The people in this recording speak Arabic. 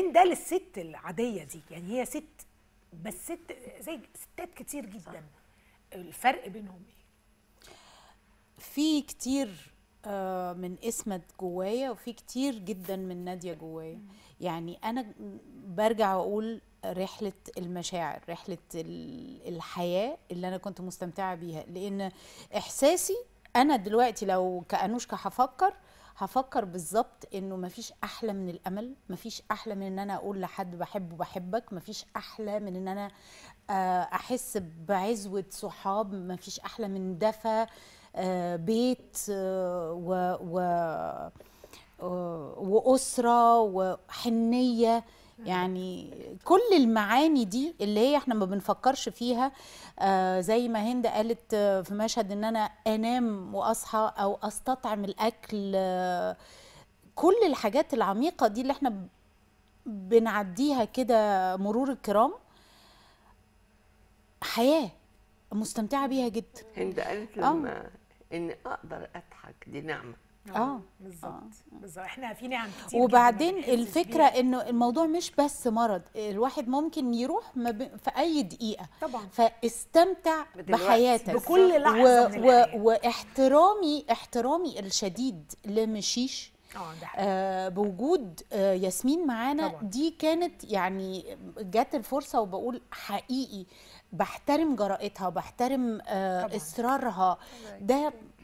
مين ده للست العاديه دي يعني هي ست بس ست زي ستات كتير جدا صح. الفرق بينهم ايه في كتير آه، من اسمت جوايا وفي كتير جدا من ناديه جوايا يعني انا برجع اقول رحله المشاعر رحله الحياه اللي انا كنت مستمتعه بيها لان احساسي انا دلوقتي لو كانوشكا هفكر هفكر بالظبط انه مفيش احلى من الامل مفيش احلى من ان انا اقول لحد بحبه بحبك مفيش احلى من ان انا آه، احس بعزوه صحاب مفيش احلى من دفى آه، بيت آه، و, و واسره وحنيه يعني كل المعاني دي اللي هي احنا ما بنفكرش فيها آه زي ما هند قالت آه، في مشهد ان انا انام واصحى او استطعم الاكل آه كل الحاجات العميقه دي اللي احنا بنعديها كده مرور الكرام حياه مستمتعه بيها جدا هند قالت آه. لما ان اقدر اضحك دي نعمه آه،, اه بالظبط آه، آه. بالظبط احنا فينا نعم عن كتير وبعدين الفكره انه الموضوع مش بس مرض الواحد ممكن يروح مب... في اي دقيقه طبعا فاستمتع بحياتك بكل لحظه و... و... واحترامي احترامي الشديد لمشيش ده آه بوجود آه ياسمين معانا دي كانت يعني جت الفرصه وبقول حقيقي بحترم جرأتها بحترم آه اصرارها ده